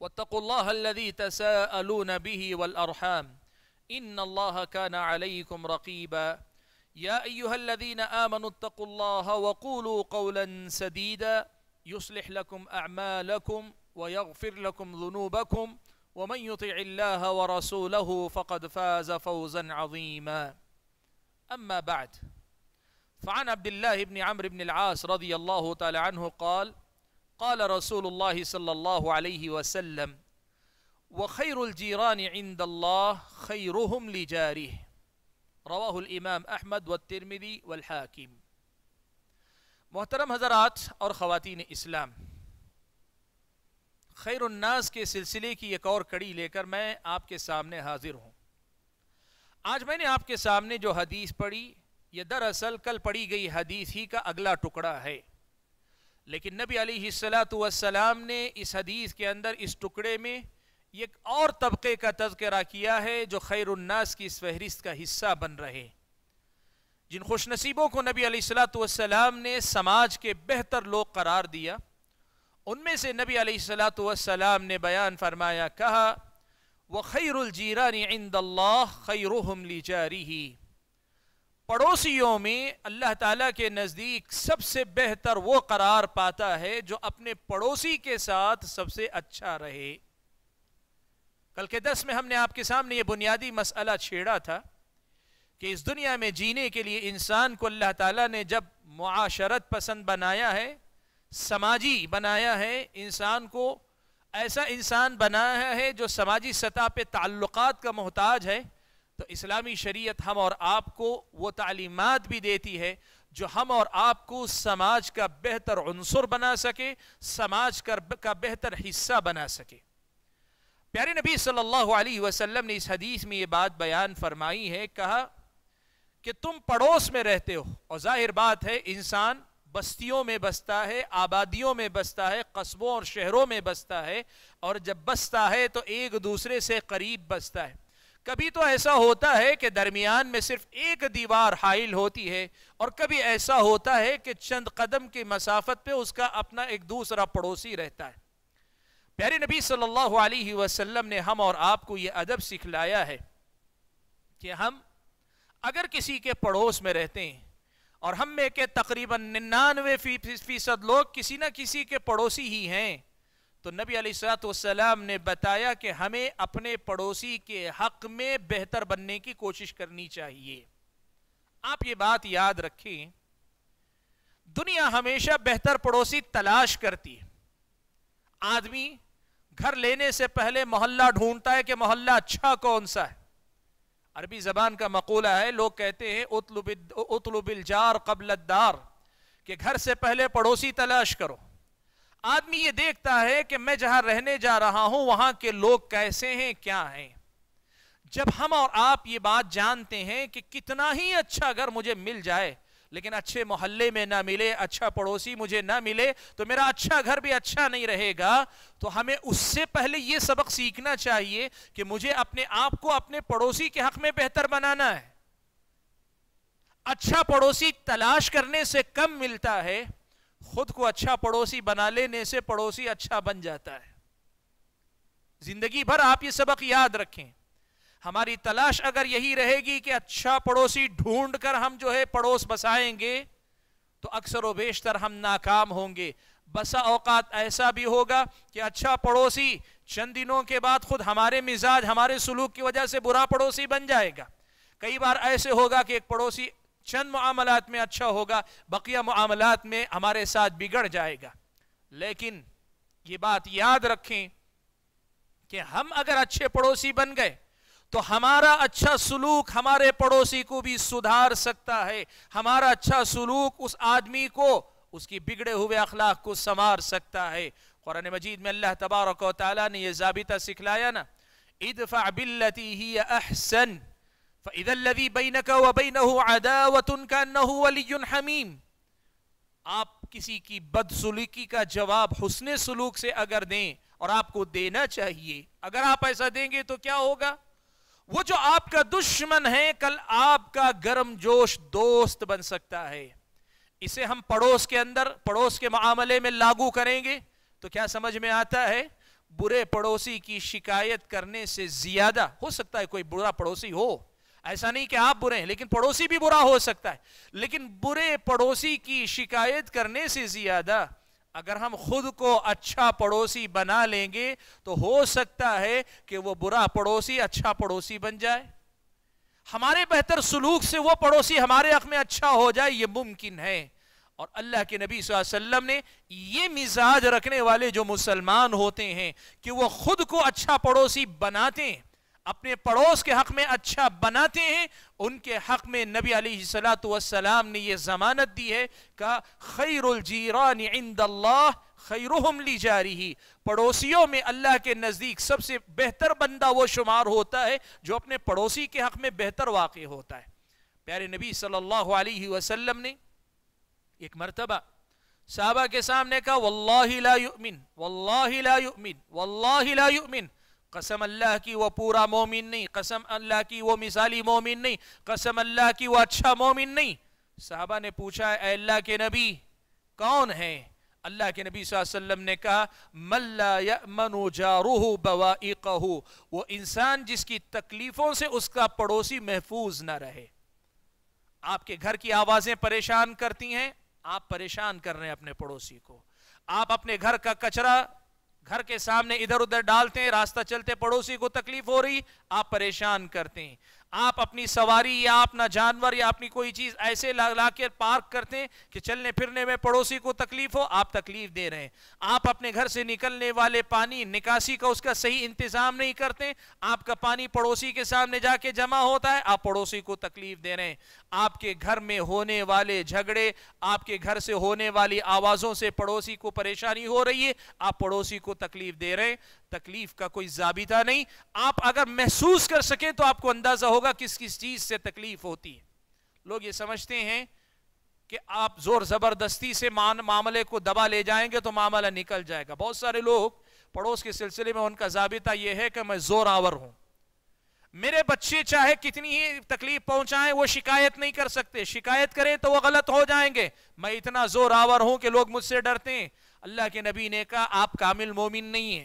واتقوا الله الذي تساءلون به والأرحام إن الله كان عليكم رقيبا يا أيها الذين آمنوا اتقوا الله وقولوا قولا سديدا يصلح لكم أعمالكم ويغفر لكم ذنوبكم ومن يطع الله ورسوله فقد فاز فوزا عظيما أما بعد فعن عبد الله بن عمرو بن العاص رضي الله تعالى عنه قال قال رسول الله صلى الله عليه وسلم وخير الجيران عند الله خيرهم لجاره रवाह इमाम अहमद व तिरमिदी वल हाकिम मोहतरम हजरात और ख़वान इस्लाम खैरन्नास के सिलसिले की एक और कड़ी लेकर मैं आपके सामने हाजिर हूँ आज मैंने आपके सामने जो हदीस पढ़ी ये दरअसल कल पढ़ी गई हदीस ही का अगला टुकड़ा है लेकिन नबी सलाम ने इस हदीस के अंदर इस टुकड़े में एक और तबके का तस्करा किया है जो खैरनास की इस फहरिस्त का हिस्सा बन रहे जिन खुशनसीबों को नबी सलाम ने समाज के बेहतर लोग करार दिया उनमें से नबी सलाम ने बयान फरमाया कहा वह खैरजीरा इंद खैर जारी पड़ोसियों में अल्लाह ताला के नज़दीक सबसे बेहतर वो करार पाता है जो अपने पड़ोसी के साथ सबसे अच्छा रहे कल के दस में हमने आपके सामने ये बुनियादी मसला छेड़ा था कि इस दुनिया में जीने के लिए इंसान को अल्लाह ताला ने जब मुआशरत पसंद बनाया है समाजी बनाया है इंसान को ऐसा इंसान बनाया है जो समाजी सतह पे ताल्लुकात का मोहताज है तो इस्लामी शरीयत हम और आपको वो तालीमत भी देती है जो हम और आपको समाज का बेहतर अनसर बना सके समाज कर, का बेहतर हिस्सा बना सके प्यारे नबी सल्लल्लाहु अलैहि वसल्लम ने इस हदीस में ये बात बयान फरमाई है कहा कि तुम पड़ोस में रहते हो और जाहिर बात है इंसान बस्तियों में बसता है आबादियों में बसता है कस्बों और शहरों में बसता है और जब बसता है तो एक दूसरे से करीब बसता है कभी तो ऐसा होता है कि दरमियान में सिर्फ एक दीवार हाइल होती है और कभी ऐसा होता है कि चंद कदम की मसाफत पे उसका अपना एक दूसरा पड़ोसी रहता है प्यारे नबी सल्लल्लाहु अलैहि वसल्लम ने हम और आपको ये अदब सिखलाया है कि हम अगर किसी के पड़ोस में रहते हैं और हम में के तकरीबन निन्यानवे फीसद लोग किसी ना किसी के पड़ोसी ही हैं तो नबी अलीसलाम ने बताया कि हमें अपने पड़ोसी के हक में बेहतर बनने की कोशिश करनी चाहिए आप ये बात याद रखें दुनिया हमेशा बेहतर पड़ोसी तलाश करती है आदमी घर लेने से पहले मोहल्ला ढूंढता है कि मोहल्ला अच्छा कौन सा है अरबी जबान का मकूला है लोग कहते हैं उतलुबिल उतलुबिल जार कबलदार के घर से पहले पड़ोसी तलाश करो आदमी ये देखता है कि मैं जहां रहने जा रहा हूं वहां के लोग कैसे हैं क्या हैं जब हम और आप ये बात जानते हैं कि कितना ही अच्छा घर मुझे मिल जाए लेकिन अच्छे मोहल्ले में ना मिले अच्छा पड़ोसी मुझे ना मिले तो मेरा अच्छा घर भी अच्छा नहीं रहेगा तो हमें उससे पहले यह सबक सीखना चाहिए कि मुझे अपने आप को अपने पड़ोसी के हक में बेहतर बनाना है अच्छा पड़ोसी तलाश करने से कम मिलता है खुद को अच्छा पड़ोसी बना लेने से पड़ोसी अच्छा बन जाता है जिंदगी भर आप ये सबक याद रखें हमारी तलाश अगर यही रहेगी कि अच्छा पड़ोसी ढूंढ कर हम जो है पड़ोस बसाएंगे तो अक्सर व बेशतर हम नाकाम होंगे बसा औकात ऐसा भी होगा कि अच्छा पड़ोसी चंद दिनों के बाद खुद हमारे मिजाज हमारे सलूक की वजह से बुरा पड़ोसी बन जाएगा कई बार ऐसे होगा कि एक पड़ोसी चंद मामलात में अच्छा होगा बकिया मामलात में हमारे साथ बिगड़ जाएगा लेकिन ये बात याद रखें कि हम अगर अच्छे पड़ोसी बन गए तो हमारा अच्छा सलूक हमारे पड़ोसी को भी सुधार सकता है हमारा अच्छा सलूक उस आदमी को उसकी बिगड़े हुए अखलाक को संवार सकता है कुरान मजीद में अल्लाह तबारक ने यह जाबिता सिखलाया ना इदफा बिल्लती ही अहसन फ़ैदल्लवी बैनक व बैन अदावतुन का नली हमीम आप किसी की बदसलूकी का जवाब हुसन सलूक से अगर दें और आपको देना चाहिए अगर आप ऐसा देंगे तो क्या होगा वो जो आपका दुश्मन है कल आपका गर्म जोश दोस्त बन सकता है इसे हम पड़ोस के अंदर पड़ोस के मामले में लागू करेंगे तो क्या समझ में आता है बुरे पड़ोसी की शिकायत करने से ज्यादा हो सकता है कोई बुरा पड़ोसी हो ऐसा नहीं कि आप बुरे हैं लेकिन पड़ोसी भी बुरा हो सकता है लेकिन बुरे पड़ोसी की शिकायत करने से ज्यादा अगर हम खुद को अच्छा पड़ोसी बना लेंगे तो हो सकता है कि वो बुरा पड़ोसी अच्छा पड़ोसी बन जाए हमारे बेहतर सलूक से वो पड़ोसी हमारे हक में अच्छा हो जाए ये मुमकिन है और अल्लाह के नबी वसल्लम ने ये मिजाज रखने वाले जो मुसलमान होते हैं कि वो खुद को अच्छा पड़ोसी बनाते हैं अपने पड़ोस के हक में अच्छा बनाते हैं उनके हक में नबी अली सलाम ने यह जमानत दी है का खैरजीरान इंदल्ला खैरहम ली जा रही पड़ोसियों में अल्लाह के नज़दीक सबसे बेहतर बंदा वो शुमार होता है जो अपने पड़ोसी के हक में बेहतर वाक़ होता है प्यारे नबी सल्लल्लाहु अलैहि वसल्लम ने एक मरतबा साहबा के सामने कहा वल्लाहि ला युमिन वल्लाहि ला युमिन वल्लाहि ला युमिन कसम अल्लाह की वो पूरा मोमिन नहीं कसम अल्लाह की वो मिसाली मोमिन नहीं कसम अल्लाह की वो अच्छा मोमिन नहीं साहबा ने पूछा अल्लाह के नबी कौन है अल्लाह के नबी वसल्लम ने कहा मल्लामनु बवा बवाइकहू वो इंसान जिसकी तकलीफ़ों से उसका पड़ोसी महफूज ना रहे आपके घर की आवाज़ें परेशान करती हैं आप परेशान कर रहे हैं अपने पड़ोसी को आप अपने घर का कचरा घर के सामने इधर उधर डालते हैं रास्ता चलते पड़ोसी को तकलीफ हो रही आप परेशान करते हैं आप अपनी सवारी या अपना जानवर या अपनी कोई चीज़ ऐसे ला ला पार्क करते हैं कि चलने फिरने में पड़ोसी को तकलीफ हो आप तकलीफ दे रहे हैं आप अपने घर से निकलने वाले पानी निकासी का उसका सही इंतज़ाम नहीं करते आपका पानी पड़ोसी के सामने जाके जमा होता है आप पड़ोसी को तकलीफ दे रहे हैं आपके घर में होने वाले झगड़े आपके घर से होने वाली आवाज़ों से पड़ोसी को परेशानी हो रही है आप पड़ोसी को तकलीफ दे रहे हैं तकलीफ का कोई जाबिता नहीं आप अगर महसूस कर सके तो आपको अंदाजा होगा किस किस चीज से तकलीफ होती है लोग ये समझते हैं कि आप जोर जबरदस्ती से मान मामले को दबा ले जाएंगे तो मामला निकल जाएगा बहुत सारे लोग पड़ोस के सिलसिले में उनका जाबिता यह है कि मैं जोर आवर हूं मेरे बच्चे चाहे कितनी ही तकलीफ पहुंचाएं वो शिकायत नहीं कर सकते शिकायत करें तो वो गलत हो जाएंगे मैं इतना जोर आवर हूं कि लोग मुझसे डरते हैं अल्लाह के नबी ने कहा आप कामिल मोमिन नहीं है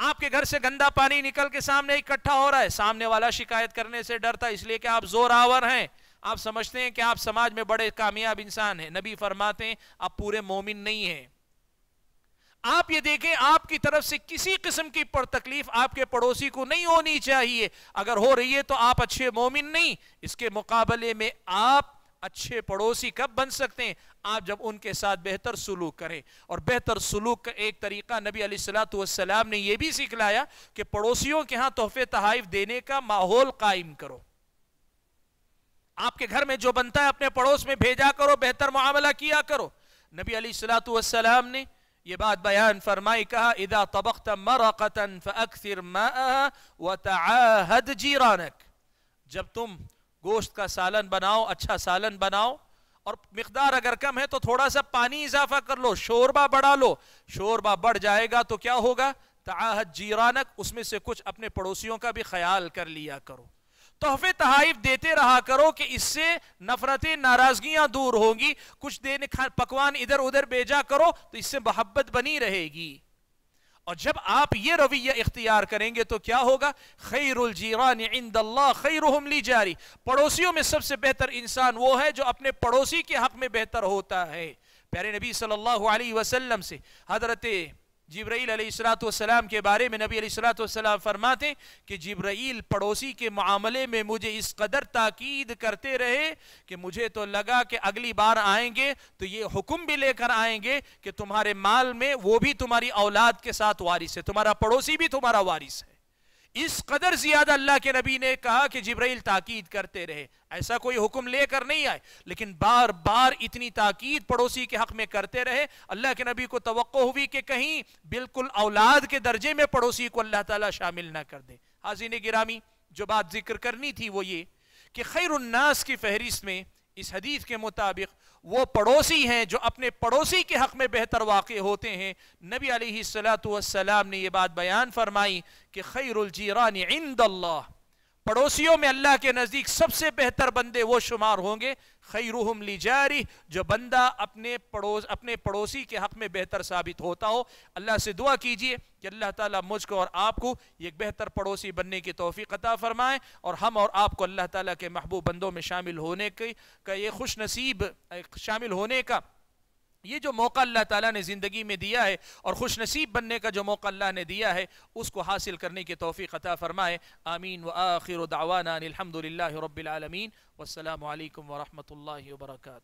आपके घर से गंदा पानी निकल के सामने इकट्ठा हो रहा है सामने वाला शिकायत करने से डरता है इसलिए कि आप जोर आवर हैं आप समझते हैं कि आप समाज में बड़े कामयाब इंसान हैं नबी फरमाते हैं आप पूरे मोमिन नहीं हैं आप ये देखें आपकी तरफ से किसी किस्म की तकलीफ आपके पड़ोसी को नहीं होनी चाहिए अगर हो रही है तो आप अच्छे मोमिन नहीं इसके मुकाबले में आप अच्छे पड़ोसी कब बन सकते हैं आप जब उनके साथ बेहतर सुलूक करें और बेहतर सलूक का एक तरीका नबी सलाम ने यह भी सिखलाया कि पड़ोसियों के यहां तोहफे तहाइफ देने का माहौल कायम करो आपके घर में जो बनता है अपने पड़ोस में भेजा करो बेहतर मामला किया करो नबी सलाम ने ये बात बयान फरमाई कहा इदा तबक मरकतन फ़िर जीरानक जब तुम गोश्त का सालन बनाओ अच्छा सालन बनाओ और मकदार अगर कम है तो थोड़ा सा पानी इजाफा कर लो शोरबा बढ़ा लो शोरबा बढ़ जाएगा तो क्या होगा तहत जीरानक उसमें से कुछ अपने पड़ोसियों का भी ख्याल कर लिया करो तोहफे तहाइफ देते रहा करो कि इससे नफरतें नाराजगियां दूर होंगी कुछ देने पकवान इधर उधर भेजा करो तो इससे मोहब्बत बनी रहेगी और जब आप ये रवैया इख्तियार करेंगे तो क्या होगा खैर इंदल्ला खैरहमली जारी पड़ोसियों में सबसे बेहतर इंसान वो है जो अपने पड़ोसी के हक में बेहतर होता है प्यारे नबी सल्लल्लाहु अलैहि वसल्लम से हजरत अलैहिस्सलाम के बारे में नबी अलैहिस्सलाम फरमाते कि जबरील पड़ोसी के मामले में मुझे इस कदर ताकीद करते रहे कि मुझे तो लगा कि अगली बार आएंगे तो ये हुक्म भी लेकर आएंगे कि तुम्हारे माल में वो भी तुम्हारी औलाद के साथ वारिस है तुम्हारा पड़ोसी भी तुम्हारा वारिस है इस कदर ज्यादा अल्लाह के नबी ने कहा कि जिब्राइल ताकीद करते रहे ऐसा कोई हुक्म लेकर नहीं आए लेकिन बार बार इतनी ताकीद पड़ोसी के हक में करते रहे अल्लाह के नबी को तो हुई कि कहीं बिल्कुल औलाद के दर्जे में पड़ोसी को अल्लाह ताला शामिल ना कर दे हाजिन गिरामी जो बात जिक्र करनी थी वो ये कि उन्नास की फहरिस्त में इस हदीस के मुताबिक वो पड़ोसी हैं जो अपने पड़ोसी के हक में बेहतर वाक़ होते हैं नबी अलैहि सलाम ने यह बात बयान फरमाई कि खैरुलजीरान इंद अल्लाह पड़ोसियों में अल्लाह के नज़दीक सबसे बेहतर बंदे वो शुमार होंगे खैरूहम ली जारी जो बंदा अपने पड़ोस अपने पड़ोसी के हक में बेहतर साबित होता हो अल्लाह से दुआ कीजिए कि अल्लाह ताला मुझको और आपको एक बेहतर पड़ोसी बनने की तोहफी अता फरमाए और हम और आपको अल्लाह ताला के महबूब बंदों में शामिल होने के का ये खुश नसीब शामिल होने का ये जो मौका अल्लाह ताला ने ज़िंदगी में दिया है और खुश नसीब बनने का जो मौका अल्लाह ने दिया है उसको हासिल करने की तोफ़ी अता फ़रमाए आमीन व आखिर दावाना अलहमदिल्ला रबालमीन वसलम वरहमल वर्का